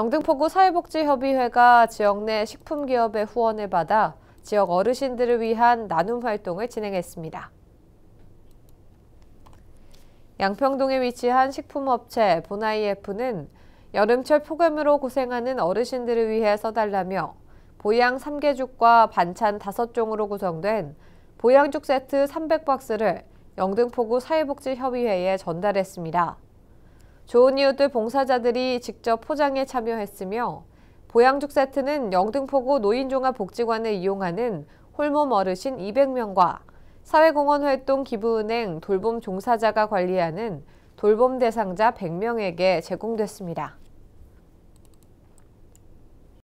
영등포구 사회복지협의회가 지역 내 식품기업의 후원을 받아 지역 어르신들을 위한 나눔 활동을 진행했습니다. 양평동에 위치한 식품업체 보나이F는 여름철 폭염으로 고생하는 어르신들을 위해 써달라며 보양 3개죽과 반찬 5종으로 구성된 보양죽 세트 300박스를 영등포구 사회복지협의회에 전달했습니다. 좋은 이웃들 봉사자들이 직접 포장에 참여했으며 보양죽 세트는 영등포구 노인종합복지관을 이용하는 홀몸 어르신 200명과 사회공헌 활동 기부은행 돌봄 종사자가 관리하는 돌봄 대상자 100명에게 제공됐습니다.